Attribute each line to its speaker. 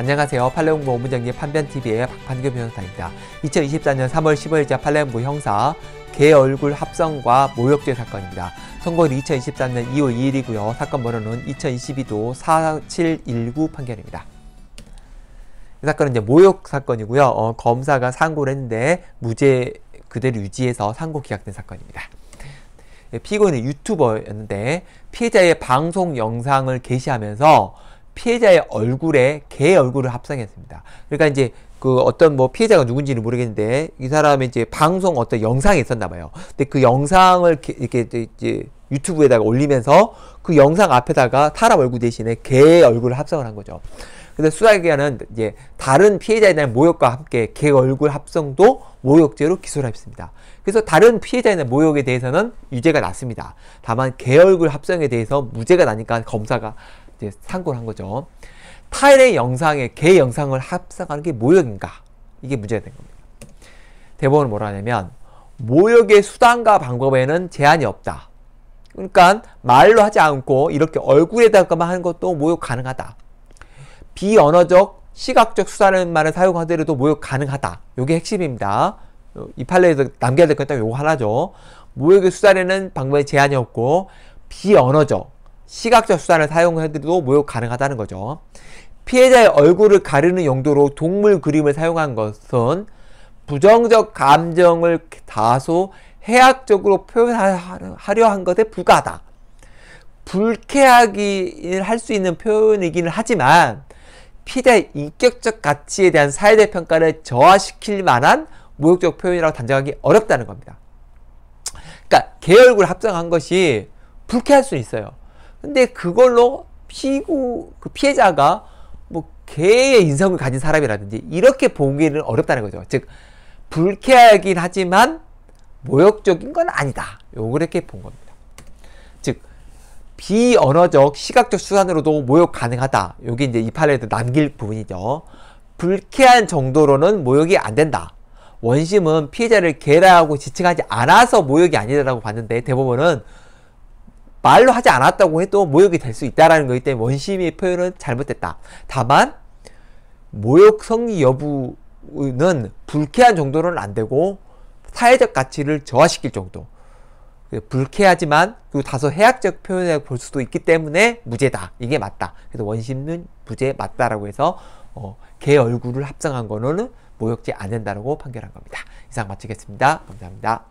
Speaker 1: 안녕하세요. 팔레옹부 오문정리 판변TV의 박판규 변호사입니다. 2024년 3월 15일자 팔레옹부 형사 개 얼굴 합성과 모욕죄 사건입니다. 선고일 2023년 2월 2일이고요. 사건 번호는 2022도 4719 판결입니다. 이 사건은 이제 모욕 사건이고요. 어, 검사가 상고를 했는데 무죄 그대로 유지해서 상고 기각된 사건입니다. 예, 피고인은 유튜버였는데 피해자의 방송 영상을 게시하면서 피해자의 얼굴에 개 얼굴을 합성했습니다. 그러니까 이제 그 어떤 뭐 피해자가 누군지는 모르겠는데 이 사람이 이제 방송 어떤 영상이 있었나 봐요. 근데 그 영상을 이렇게 이제 유튜브에다가 올리면서 그 영상 앞에다가 사람 얼굴 대신에 개 얼굴을 합성을 한 거죠. 근데 수사기관은 이제 다른 피해자에 대한 모욕과 함께 개 얼굴 합성도 모욕죄로 기소를 했습니다. 그래서 다른 피해자에 대한 모욕에 대해서는 유죄가 났습니다. 다만 개 얼굴 합성에 대해서 무죄가 나니까 검사가 이제 상고를 한 거죠. 타일의 영상에 개 영상을 합성하는 게 모욕인가? 이게 문제가 된 겁니다. 대법원은 뭐라 하냐면 모욕의 수단과 방법에는 제한이 없다. 그러니까 말로 하지 않고 이렇게 얼굴에다가만 하는 것도 모욕 가능하다. 비언어적 시각적 수단만을 사용하더라도 모욕 가능하다. 요게 핵심입니다. 이 판례에서 남겨야 될건딱 요거 하나죠. 모욕의 수단에는 방법에 제한이 없고 비언어적 시각적 수단을 사용해도 모욕 가능하다는 거죠. 피해자의 얼굴을 가르는 용도로 동물 그림을 사용한 것은 부정적 감정을 다소 해악적으로 표현하려 한 것에 불과하다. 불쾌하기 할수 있는 표현이기는 하지만 피해자의 인격적 가치에 대한 사회적 평가를 저하시킬 만한 모욕적 표현이라고 단정하기 어렵다는 겁니다. 그러니까 개 얼굴 합성한 것이 불쾌할 수 있어요. 근데 그걸로 피구 그 피해자가 뭐 개의 인성을 가진 사람이라든지 이렇게 보기는 어렵다는 거죠. 즉 불쾌하긴 하지만 모욕적인 건 아니다. 요렇게 본 겁니다. 즉 비언어적 시각적 수단으로도 모욕 가능하다. 요게 이제 이 판에도 남길 부분이죠. 불쾌한 정도로는 모욕이 안 된다. 원심은 피해자를 개라고 지칭하지 않아서 모욕이 아니라고 봤는데 대법원은 말로 하지 않았다고 해도 모욕이 될 수 있다라는 거기 때문에 원심의 표현은 잘못됐다. 다만 모욕 성의 여부는 불쾌한 정도는 안 되고 사회적 가치를 저하시킬 정도. 불쾌하지만 그 다소 해악적 표현이라고볼 수도 있기 때문에 무죄다. 이게 맞다. 그래서 원심은 무죄 맞다라고 해서 어, 개 얼굴을 합성한 거는 모욕지않는다라고 판결한 겁니다. 이상 마치겠습니다. 감사합니다.